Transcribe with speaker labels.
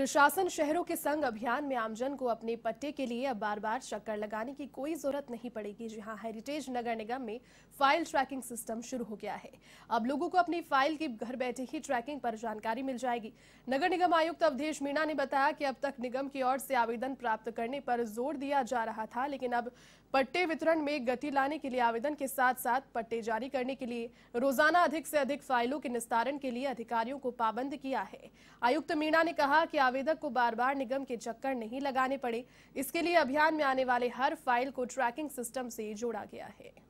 Speaker 1: प्रशासन शहरों के संग अभियान में आमजन को अपने पट्टे के लिए अब बार बार चक्कर लगाने की कोई जरूरत नहीं पड़ेगी जहां हेरिटेज नगर निगम में फाइल ट्रैकिंग सिस्टम शुरू हो गया है अब लोगों को अपनी फाइल की घर बैठे ही ट्रैकिंग पर जानकारी मिल जाएगी नगर निगम आयुक्त अवधेश मीणा ने बताया कि अब तक निगम की ओर से आवेदन प्राप्त करने पर जोर दिया जा रहा था लेकिन अब पट्टे वितरण में गति लाने के लिए आवेदन के साथ साथ पट्टे जारी करने के लिए रोजाना अधिक से अधिक फाइलों के निस्तारण के लिए अधिकारियों को पाबंद किया है आयुक्त मीणा ने कहा कि आवेदक को बार बार निगम के चक्कर नहीं लगाने पड़े इसके लिए अभियान में आने वाले हर फाइल को ट्रैकिंग सिस्टम से जोड़ा गया है